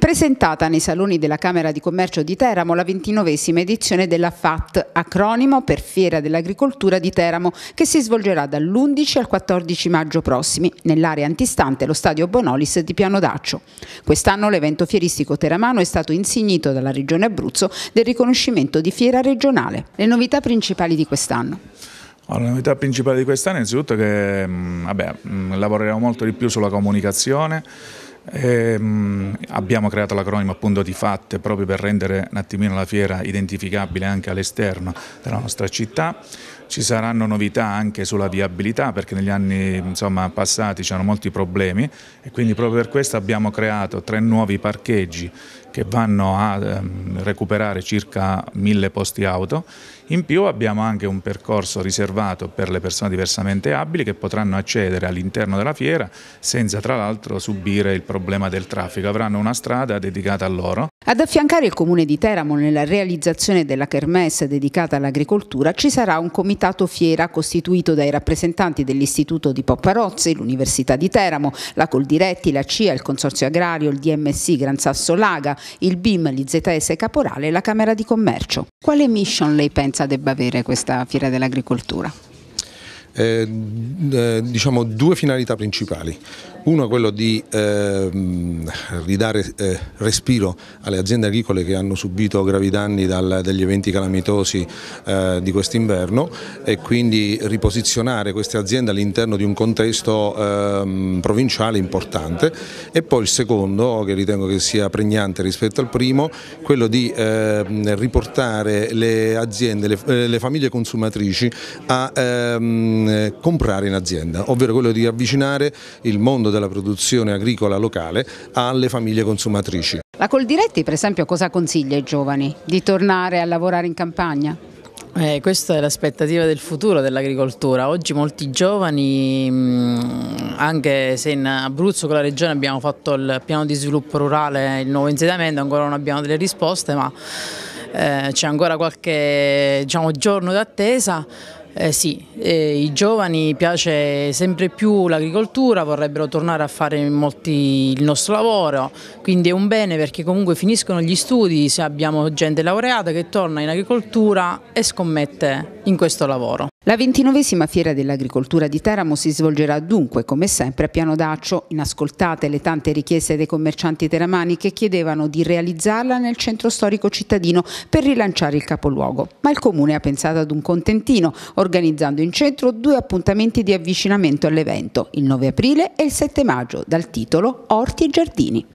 Presentata nei saloni della Camera di Commercio di Teramo la ventinovesima edizione della FAT, acronimo per Fiera dell'Agricoltura di Teramo, che si svolgerà dall'11 al 14 maggio prossimi nell'area antistante lo stadio Bonolis di Piano Daccio. Quest'anno l'evento fieristico teramano è stato insignito dalla Regione Abruzzo del riconoscimento di Fiera regionale. Le novità principali di quest'anno? Allora, la novità principale di quest'anno è innanzitutto che mm, vabbè, mm, lavoreremo molto di più sulla comunicazione, Ehm, abbiamo creato l'acronimo appunto di FATTE proprio per rendere un attimino la fiera identificabile anche all'esterno della nostra città. Ci saranno novità anche sulla viabilità perché negli anni insomma, passati c'erano molti problemi e quindi proprio per questo abbiamo creato tre nuovi parcheggi che vanno a ehm, recuperare circa mille posti auto. In più abbiamo anche un percorso riservato per le persone diversamente abili che potranno accedere all'interno della fiera senza tra l'altro subire il problema del traffico. Avranno una strada dedicata a loro ad affiancare il comune di Teramo nella realizzazione della kermesse dedicata all'agricoltura ci sarà un comitato fiera costituito dai rappresentanti dell'Istituto di Popparozzi, l'Università di Teramo, la Coldiretti, la CIA, il Consorzio Agrario, il DMC Gran Sasso Laga, il BIM, l'IZS Caporale e la Camera di Commercio. Quale mission lei pensa debba avere questa fiera dell'agricoltura? Eh, eh, diciamo due finalità principali. Uno è quello di eh, ridare eh, respiro alle aziende agricole che hanno subito gravi danni dal, dagli eventi calamitosi eh, di quest'inverno e quindi riposizionare queste aziende all'interno di un contesto ehm, provinciale importante e poi il secondo, che ritengo che sia pregnante rispetto al primo, quello di ehm, riportare le aziende, le, eh, le famiglie consumatrici a ehm, Ehm, comprare in azienda, ovvero quello di avvicinare il mondo della produzione agricola locale alle famiglie consumatrici. La Coldiretti per esempio cosa consiglia ai giovani? Di tornare a lavorare in campagna? Eh, questa è l'aspettativa del futuro dell'agricoltura. Oggi molti giovani, mm, anche se in Abruzzo con la regione abbiamo fatto il piano di sviluppo rurale, il nuovo insediamento, ancora non abbiamo delle risposte, ma eh, c'è ancora qualche diciamo, giorno d'attesa. Eh sì, eh, i giovani piace sempre più l'agricoltura, vorrebbero tornare a fare molti il nostro lavoro, quindi è un bene perché comunque finiscono gli studi se abbiamo gente laureata che torna in agricoltura e scommette in questo lavoro. La ventinovesima fiera dell'agricoltura di Teramo si svolgerà dunque, come sempre, a Piano d'Accio, inascoltate le tante richieste dei commercianti teramani che chiedevano di realizzarla nel centro storico cittadino per rilanciare il capoluogo. Ma il comune ha pensato ad un contentino, organizzando in centro due appuntamenti di avvicinamento all'evento, il 9 aprile e il 7 maggio, dal titolo Orti e Giardini.